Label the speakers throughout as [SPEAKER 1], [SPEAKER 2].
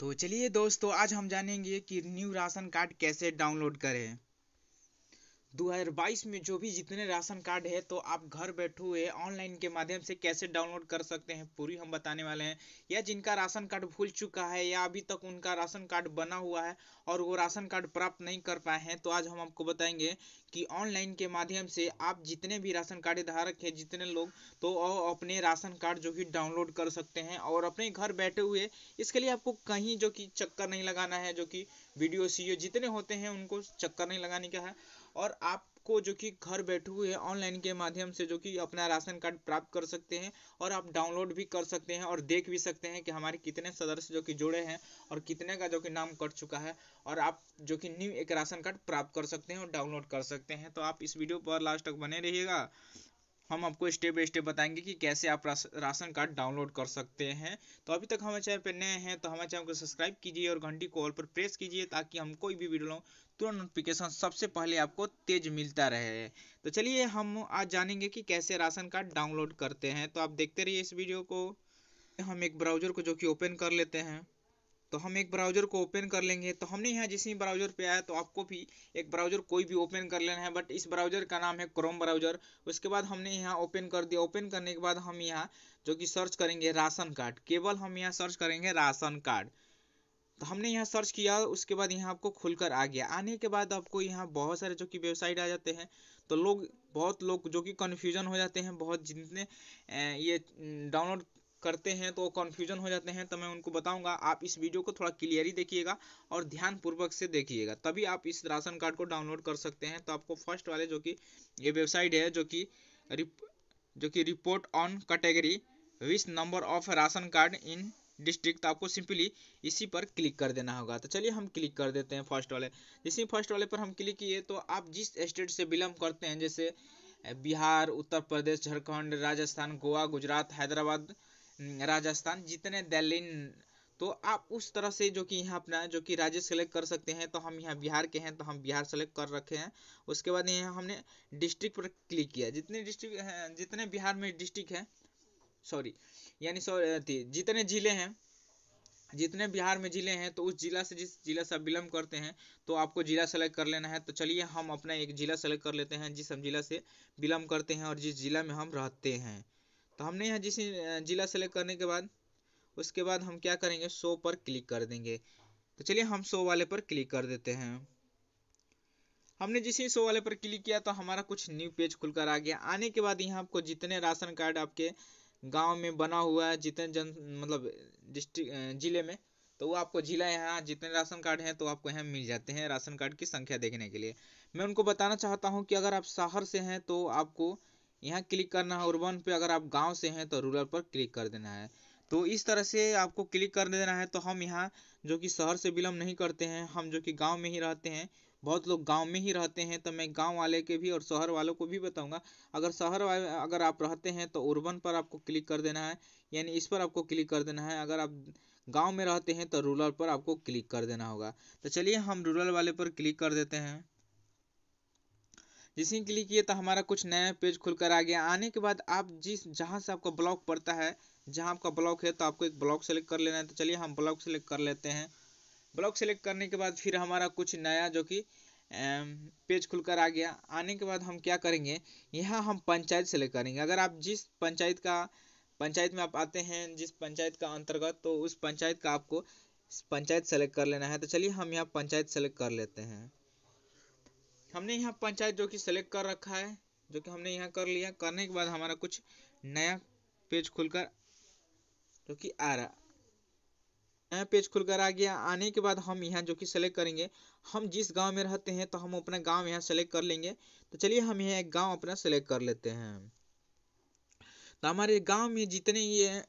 [SPEAKER 1] तो चलिए दोस्तों आज हम जानेंगे कि न्यू राशन कार्ड कैसे डाउनलोड करें 2022 में जो भी जितने राशन कार्ड है तो आप घर बैठे हुए ऑनलाइन के माध्यम से कैसे डाउनलोड कर सकते हैं पूरी हम बताने वाले हैं या जिनका राशन कार्ड भूल चुका है या अभी तक उनका राशन कार्ड बना हुआ है और वो राशन कार्ड प्राप्त नहीं कर पाए हैं तो आज हम आपको बताएंगे कि ऑनलाइन के माध्यम से आप जितने भी राशन कार्ड धारक हैं जितने लोग तो अपने राशन कार्ड जो कि डाउनलोड कर सकते हैं और अपने घर बैठे हुए इसके लिए आपको कहीं जो कि चक्कर नहीं लगाना है जो कि वीडियो सी जितने होते हैं उनको चक्कर नहीं लगाने का है और आपको जो कि घर बैठे हुए ऑनलाइन के माध्यम से जो कि अपना राशन कार्ड प्राप्त कर सकते हैं और आप डाउनलोड भी कर सकते हैं और देख भी सकते हैं कि हमारे कितने सदस्य जो कि जुड़े हैं और कितने का जो कि नाम कट चुका है और आप जो कि न्यू एक राशन कार्ड प्राप्त कर सकते हैं और डाउनलोड कर सकते हैं तो आप इस वीडियो पर लास्ट तक बने रहिएगा हम आपको स्टेप बाई स्टेप बताएंगे कि कैसे आप राशन कार्ड डाउनलोड कर सकते हैं तो अभी तक हमारे चैनल पर नए हैं तो हमारे चैनल को सब्सक्राइब कीजिए और घंटी को ऑल पर प्रेस कीजिए ताकि हम कोई भी वीडियो लो तुरंत नोटिफिकेशन सबसे पहले आपको तेज मिलता रहे तो चलिए हम आज जानेंगे कि कैसे राशन कार्ड डाउनलोड करते हैं तो आप देखते रहिए इस वीडियो को हम एक ब्राउजर को जो कि ओपन कर लेते हैं तो हम एक ब्राउज़र को ओपन कर लेंगे तो हमने यहाँ जिस ब्राउज़र पे आया तो आपको भी एक ब्राउज़र कोई भी ओपन कर लेना है बट इस ब्राउज़र का नाम है क्रोम ब्राउज़र उसके बाद हमने यहाँ ओपन कर दिया ओपन करने के बाद हम यहाँ जो कि सर्च करेंगे राशन कार्ड केवल हम यहाँ सर्च करेंगे राशन कार्ड तो हमने यहाँ सर्च किया उसके बाद यहाँ आपको खुलकर आ गया आने के बाद आपको यहाँ बहुत सारे जो कि वेबसाइट आ जाते हैं तो लोग बहुत लोग जो कि कन्फ्यूजन हो जाते हैं बहुत जितने ये डाउनलोड करते हैं तो कन्फ्यूजन हो जाते हैं तो मैं उनको बताऊंगा आप इस वीडियो को थोड़ा क्लियरली देखिएगा और ध्यानपूर्वक से देखिएगा तभी आप इस राशन कार्ड को डाउनलोड कर सकते हैं तो आपको फर्स्ट वाले जो कि ये वेबसाइट है जो कि जो कि report on category wise number of ration card in district तो आपको सिंपली इसी पर क्लिक कर देना होगा तो चलिए हम क्लिक कर देते हैं फर्स्ट वाले जैसे फर्स्ट वाले पर हम क्लिक किए तो आप जिस स्टेट से बिलोंग करते हैं जैसे बिहार उत्तर प्रदेश झारखंड राजस्थान गोवा गुजरात हैदराबाद हम्म, राजस्थान जितने दिल्ली तो आप उस तरह से जो कि यहाँ अपना जो कि राज्य सेलेक्ट कर सकते हैं तो हम यहाँ बिहार के हैं तो हम बिहार सेलेक्ट कर रखे हैं उसके बाद यहाँ हमने डिस्ट्रिक्ट पर क्लिक किया जितने डिस्ट्रिक्ट हाँ, जितने बिहार में डिस्ट्रिक्ट हैं सॉरी यानी सॉरी जितने ज़िले हैं जितने बिहार में ज़िले हैं तो उस जिला से जिस जिला से आप बिलोंग करते हैं तो आपको ज़िला सेलेक्ट कर लेना है तो चलिए हम अपना एक ज़िला सेलेक्ट कर लेते हैं जिस हम ज़िला से बिलोंग करते हैं और जिस ज़िला में हम रहते हैं तो हमने यहाँ जिस जिला सेलेक्ट करने के बाद उसके बाद हम क्या करेंगे शो पर क्लिक कर देंगे तो चलिए हम शो वाले पर क्लिक कर देते हैं हमने जिस ही सो वाले पर क्लिक किया तो हमारा कुछ न्यू पेज खुलकर आ गया आने के बाद यहाँ आपको जितने राशन कार्ड आपके गांव में बना हुआ है जितने जन मतलब डिस्ट्रिक्ट जिले में तो वो आपको जिला यहाँ जितने राशन कार्ड हैं तो आपको यहाँ मिल जाते हैं राशन कार्ड की संख्या देखने के लिए मैं उनको बताना चाहता हूँ कि अगर आप शहर से हैं तो आपको यहाँ क्लिक करना है उर्बन पे अगर आप गांव से हैं तो रूरल पर क्लिक कर देना है तो इस तरह से आपको क्लिक कर देना है तो हम यहाँ जो कि शहर से बिलोंग नहीं करते हैं हम जो कि गांव में ही रहते हैं बहुत लोग गांव में ही रहते हैं तो मैं गांव वाले के भी और शहर वालों को भी बताऊंगा अगर शहर वाले अगर आप रहते हैं तो उर्बन पर आपको क्लिक कर देना है यानी इस पर आपको क्लिक कर देना है अगर आप गाँव में रहते हैं तो रूरल पर आपको क्लिक कर देना होगा तो चलिए हम रूरल वाले पर क्लिक कर देते हैं जिसे क्लिक किए तो हमारा कुछ नया पेज खुलकर आ गया आने के बाद आप जिस जहाँ से आपका ब्लॉक पड़ता है जहाँ आपका ब्लॉक है तो आपको एक ब्लॉक सेलेक्ट कर लेना है तो चलिए हम ब्लॉक सेलेक्ट कर लेते हैं ब्लॉक सेलेक्ट करने के बाद फिर हमारा कुछ नया जो कि पेज खुलकर आ गया आने के बाद हम क्या करेंगे यहाँ हम पंचायत सेलेक्ट करेंगे अगर आप जिस पंचायत का पंचायत में आप आते हैं जिस पंचायत का अंतर्गत तो उस पंचायत का आपको पंचायत सेलेक्ट कर लेना है तो चलिए हम यहाँ पंचायत सेलेक्ट कर लेते हैं हमने यहाँ पंचायत जो कि सेलेक्ट कर रखा है जो कि हमने यहाँ कर लिया करने के बाद हमारा कुछ नया पेज खुलकर जो कि आ रहा नया पेज खुलकर आ गया आने के बाद हम यहाँ जो कि सेलेक्ट करेंगे हम जिस गांव में रहते हैं तो हम अपना गांव यहाँ सेलेक्ट कर लेंगे तो चलिए हम यहाँ एक गांव अपना सेलेक्ट कर लेते हैं तो हमारे गांव में जितने ये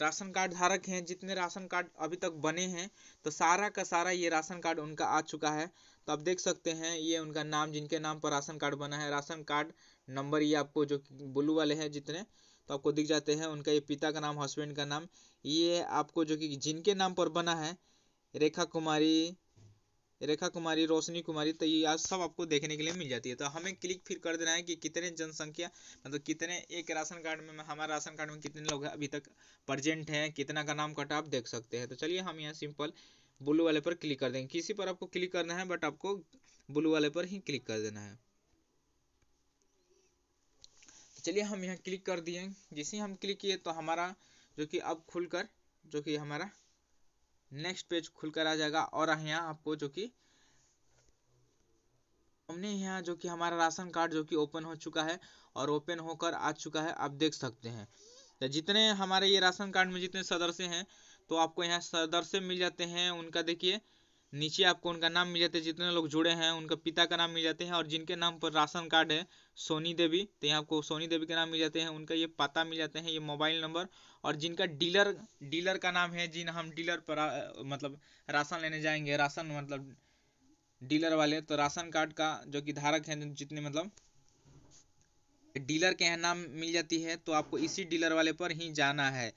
[SPEAKER 1] राशन कार्ड धारक हैं जितने राशन कार्ड अभी तक बने हैं तो सारा का सारा ये राशन कार्ड उनका आ चुका है तो आप देख सकते हैं ये उनका नाम जिनके नाम पर राशन कार्ड बना है राशन कार्ड नंबर ये आपको जो ब्लू वाले हैं जितने तो आपको दिख जाते हैं उनका ये पिता का नाम हस्बैंड का नाम ये आपको जो कि जिनके नाम पर बना है रेखा कुमारी रेखा कुमारी रोशनी कुमारी तो ये आज सब आपको देखने के लिए मिल जाती है तो हमें क्लिक फिर कर देना है कि कितने जनसंख्या मतलब तो कितने एक राशन कार्ड में हमारे राशन कार्ड में कितने लोग अभी तक प्रजेंट हैं कितना का नाम कटा आप देख सकते हैं तो चलिए हम यहाँ सिंपल ब्लू वाले पर क्लिक कर देंगे किसी पर आपको क्लिक करना है बट आपको ब्लू वाले पर ही क्लिक कर देना है तो चलिए हम यहाँ क्लिक कर दिए जैसे हम क्लिक किए तो हमारा जो कि अब खुलकर जो कि हमारा नेक्स्ट पेज खुलकर आ जाएगा और यहाँ आपको जो कि हमने यहाँ जो कि हमारा राशन कार्ड जो कि ओपन हो चुका है और ओपन होकर आ चुका है आप देख सकते हैं तो जितने हमारे ये राशन कार्ड में जितने सदस्य हैं तो आपको यहाँ सदस्य मिल जाते हैं उनका देखिए नीचे आपको उनका नाम मिल जाता है जितने लोग जुड़े हैं उनका पिता का नाम मिल जाते हैं और जिनके नाम पर राशन कार्ड है सोनी देवी तो यहाँ आपको सोनी देवी के नाम मिल जाते हैं उनका ये पता मिल जाते हैं ये मोबाइल नंबर और जिनका डीलर डीलर का नाम है जिन हम डीलर पर मतलब राशन लेने जाएंगे राशन मतलब डीलर वाले तो राशन कार्ड का जो कि धारक हैं जितने मतलब डीलर के यहाँ नाम मिल जाती है तो आपको इसी डीलर वाले पर ही जाना है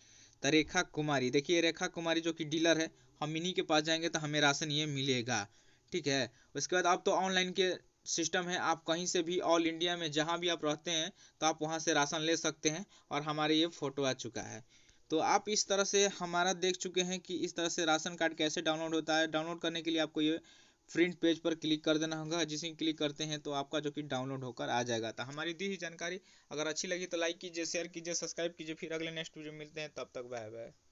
[SPEAKER 1] तो रेखा कुमारी देखिए रेखा कुमारी जो कि डीलर है हम इन्हीं के पास जाएंगे तो हमें राशन ये मिलेगा ठीक है उसके बाद आप तो ऑनलाइन के सिस्टम है आप कहीं से भी ऑल इंडिया में जहाँ भी आप रहते हैं तो आप वहाँ से राशन ले सकते हैं और हमारे ये फ़ोटो आ चुका है तो आप इस तरह से हमारा देख चुके हैं कि इस तरह से राशन कार्ड कैसे डाउनलोड होता है डाउनलोड करने के लिए आपको ये प्रिंट पेज पर क्लिक कर देना होगा जिसे क्लिक करते हैं तो आपका जो कि डाउनलोड होकर आ जाएगा तो हमारी दी हुई जानकारी अगर अच्छी लगी तो लाइक कीजिए शेयर कीजिए सब्सक्राइब कीजिए फिर अगले नेक्स्ट वीडियो मिलते हैं तब तक बाय बाय